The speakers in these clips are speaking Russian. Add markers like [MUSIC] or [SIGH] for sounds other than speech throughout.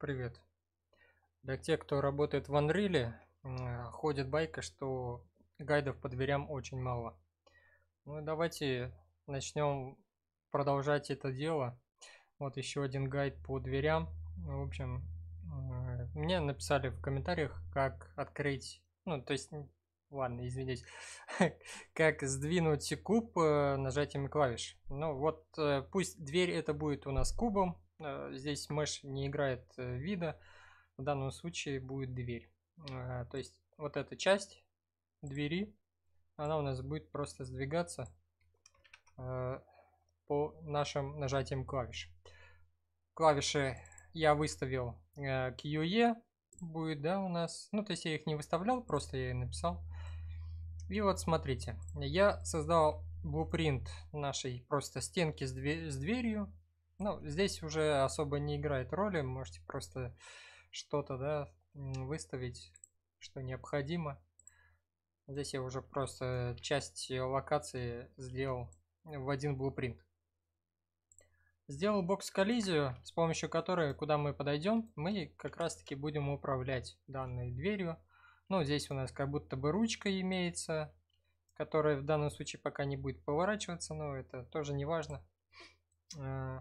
Привет. Для тех, кто работает в Unreal, ходит байка, что гайдов по дверям очень мало. Ну давайте начнем продолжать это дело. Вот еще один гайд по дверям. Ну, в общем, мне написали в комментариях, как открыть, ну то есть, ладно, извините, [LAUGHS] как сдвинуть куб э, нажатием клавиш. Ну вот, э, пусть дверь это будет у нас кубом, Э, здесь mesh не играет э, вида. В данном случае будет дверь. Э, то есть вот эта часть двери, она у нас будет просто сдвигаться по нашим нажатиям клавиш. Клавиши я выставил QE, будет, да, у нас. Ну, то есть я их не выставлял, просто я и написал. И вот смотрите, я создал блупринт нашей просто стенки с, дверью. Ну, здесь уже особо не играет роли, можете просто что-то, да, выставить, что необходимо. Здесь я уже просто часть локации сделал в один блупринт. Сделал бокс-коллизию, с помощью которой, куда мы подойдем, мы как раз-таки будем управлять данной дверью. Ну, здесь у нас как будто бы ручка имеется, которая в данном случае пока не будет поворачиваться, но это тоже не важно. Э,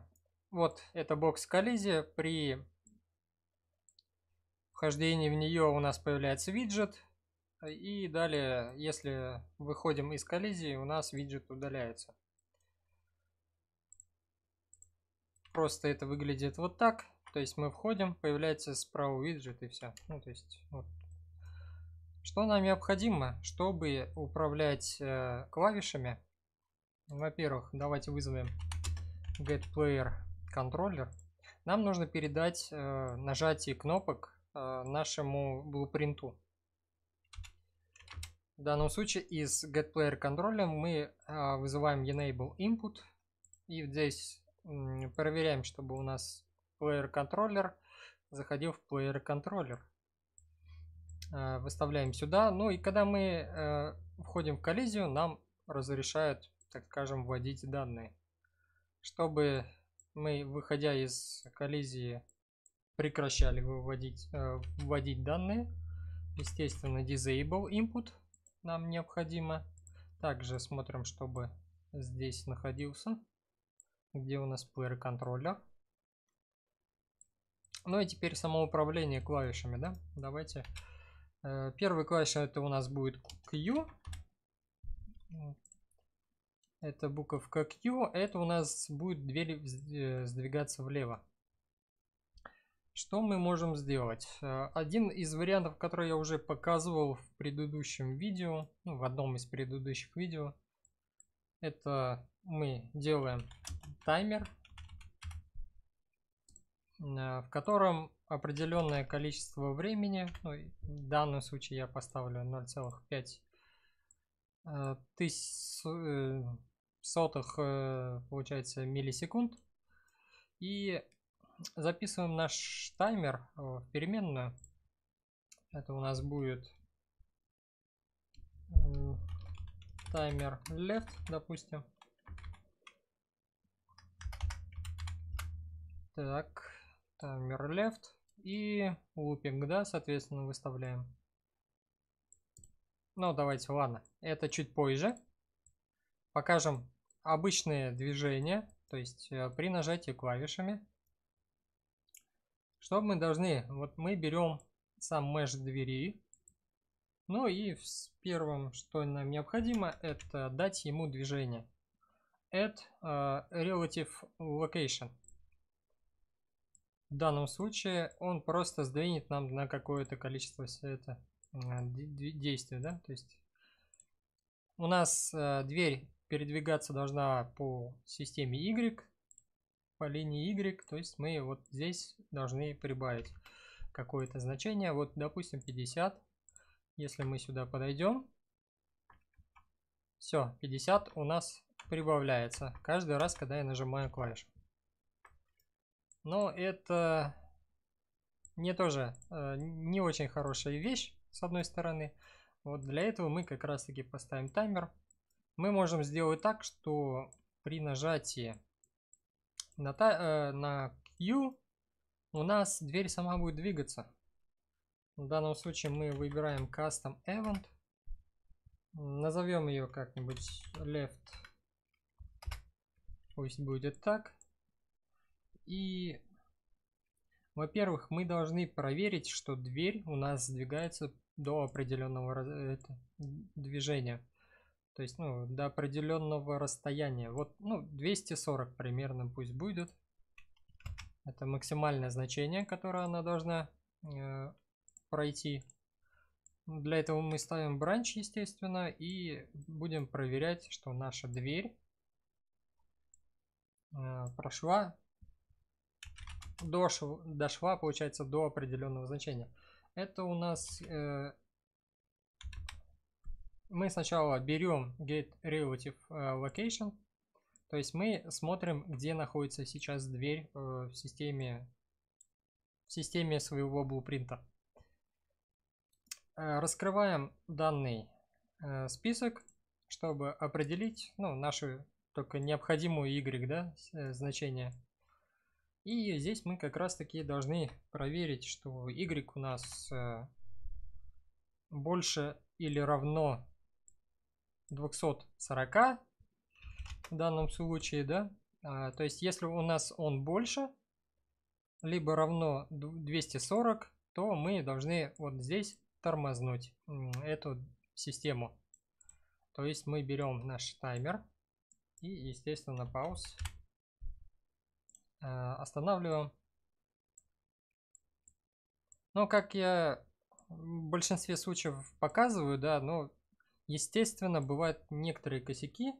вот это бокс-коллизия. При вхождении в нее у нас появляется виджет. И далее, если выходим из коллизии, у нас виджет удаляется. Просто это выглядит вот так. То есть мы входим, появляется справа виджет и все. Ну, то есть, вот. Что нам необходимо, чтобы управлять э, клавишами? Во-первых, давайте вызовем getPlayer контроллер, нам нужно передать э, нажатие кнопок э, нашему блупринту. В данном случае из getPlayer контроля мы э, вызываем enable input и здесь э, проверяем, чтобы у нас player контроллер заходил в player контроллер. Э, выставляем сюда. Ну и когда мы э, входим в коллизию, нам разрешают, так скажем, вводить данные. Чтобы мы, выходя из коллизии, прекращали выводить, э, вводить данные. Естественно, disable input нам необходимо. Также смотрим, чтобы здесь находился, где у нас player контроллер. Ну и теперь самоуправление клавишами, да? Давайте. Э, первая клавиша это у нас будет Q. Это буковка Q. Это у нас будет дверь э, сдвигаться влево. Что мы можем сделать? Э, один из вариантов, который я уже показывал в предыдущем видео, ну, в одном из предыдущих видео, это мы делаем таймер, э, в котором определенное количество времени, ну, в данном случае я поставлю 0,5 тысяч сотых, э, получается, миллисекунд. И записываем наш таймер э, в переменную. Это у нас будет таймер left, допустим. Так, таймер left и лупинг, да, соответственно, выставляем. Ну, давайте, ладно, это чуть позже. Покажем обычные движения, то есть э, при нажатии клавишами. Что мы должны? Вот мы берем сам меш двери. Ну и первым, что нам необходимо, это дать ему движение. Add uh, Relative Location. В данном случае он просто сдвинет нам на какое-то количество все это действия, да, то есть у нас э, дверь передвигаться должна по системе Y, по линии Y, то есть мы вот здесь должны прибавить какое-то значение, вот допустим 50, если мы сюда подойдем, все, 50 у нас прибавляется каждый раз, когда я нажимаю клавишу. Но это не тоже э, не очень хорошая вещь, с одной стороны. Вот для этого мы как раз таки поставим таймер, мы можем сделать так, что при нажатии на, та, э, на Q у нас дверь сама будет двигаться. В данном случае мы выбираем Custom Event. Назовем ее как-нибудь Left. Пусть будет так. И, во-первых, мы должны проверить, что дверь у нас сдвигается до определенного э, это, движения. То есть, ну, до определенного расстояния. Вот, ну, 240 примерно пусть будет. Это максимальное значение, которое она должна э, пройти. Для этого мы ставим бранч, естественно, и будем проверять, что наша дверь э, прошла до, шва, до получается, до определенного значения. Это у нас э, мы сначала берем get relative э, location, то есть мы смотрим, где находится сейчас дверь э, в системе, в системе своего блупринта. Э, раскрываем данный список, чтобы определить ну, наши только необходимую y да, значение. И здесь мы как раз таки должны проверить, что y у нас больше или равно 240 в данном случае, да. А, то есть, если у нас он больше, либо равно 240, то мы должны вот здесь тормознуть эту систему. То есть мы берем наш таймер и, естественно, пауз. Э, останавливаем. Но ну, как я в большинстве случаев показываю, да, но Естественно, бывают некоторые косяки,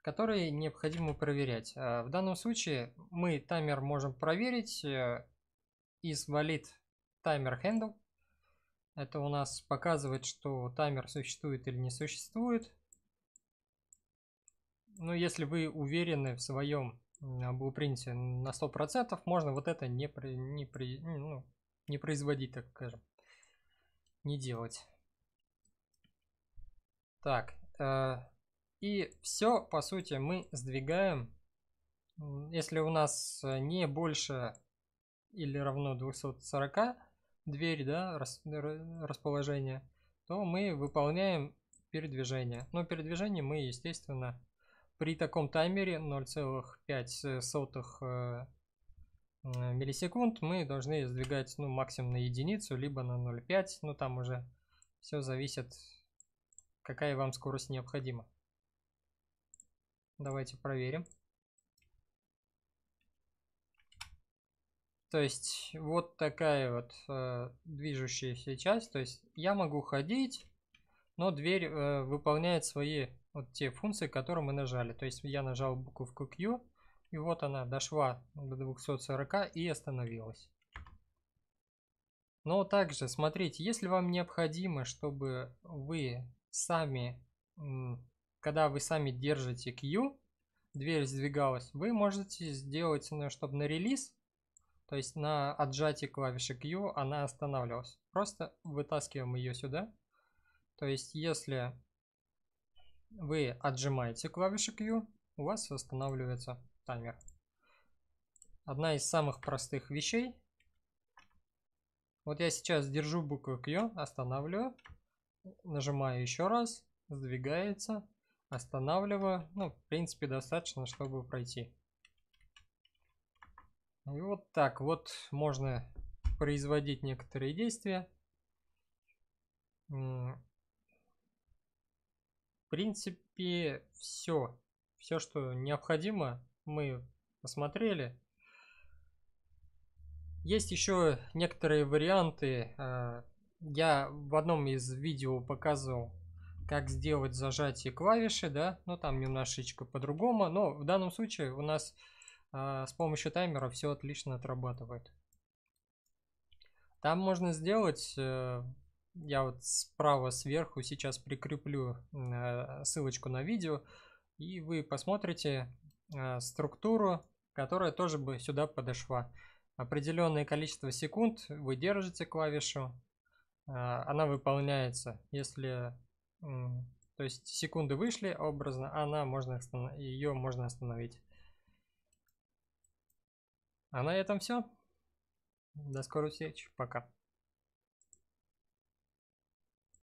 которые необходимо проверять. А, в данном случае мы таймер можем проверить э, из valid timer handle. Это у нас показывает, что таймер существует или не существует. Но если вы уверены в своем блупринте на 100%, можно вот это не, при, не, при, ну, не производить, так скажем, не делать. Так, э, и все, по сути, мы сдвигаем. Если у нас э, не больше или равно 240 дверь, да, рас, расположение, то мы выполняем передвижение. Но передвижение мы, естественно, при таком таймере 0,5 э, миллисекунд мы должны сдвигать ну, максимум на единицу, либо на 0,5, ну там уже все зависит какая вам скорость необходима. Давайте проверим. То есть вот такая вот э, движущаяся часть. То есть я могу ходить, но дверь э, выполняет свои вот те функции, которые мы нажали. То есть я нажал буковку Q, и вот она дошла до 240 и остановилась. Но также, смотрите, если вам необходимо, чтобы вы сами, когда вы сами держите Q, дверь сдвигалась, вы можете сделать, ну, чтобы на релиз, то есть на отжатии клавиши Q она останавливалась. Просто вытаскиваем ее сюда. То есть если вы отжимаете клавиши Q, у вас восстанавливается таймер. Одна из самых простых вещей. Вот я сейчас держу букву Q, останавливаю. Нажимаю еще раз, сдвигается, останавливаю. Ну, в принципе, достаточно, чтобы пройти. И вот так вот можно производить некоторые действия. В принципе, все. Все, что необходимо, мы посмотрели. Есть еще некоторые варианты а, я в одном из видео показывал, как сделать зажатие клавиши, да, но ну, там немножечко по-другому, но в данном случае у нас э, с помощью таймера все отлично отрабатывает. Там можно сделать, э, я вот справа сверху сейчас прикреплю э, ссылочку на видео, и вы посмотрите э, структуру, которая тоже бы сюда подошла. Определенное количество секунд вы держите клавишу, а, она выполняется, если, то есть секунды вышли образно, она можно ее можно остановить. А на этом все. До скорых встреч. Пока.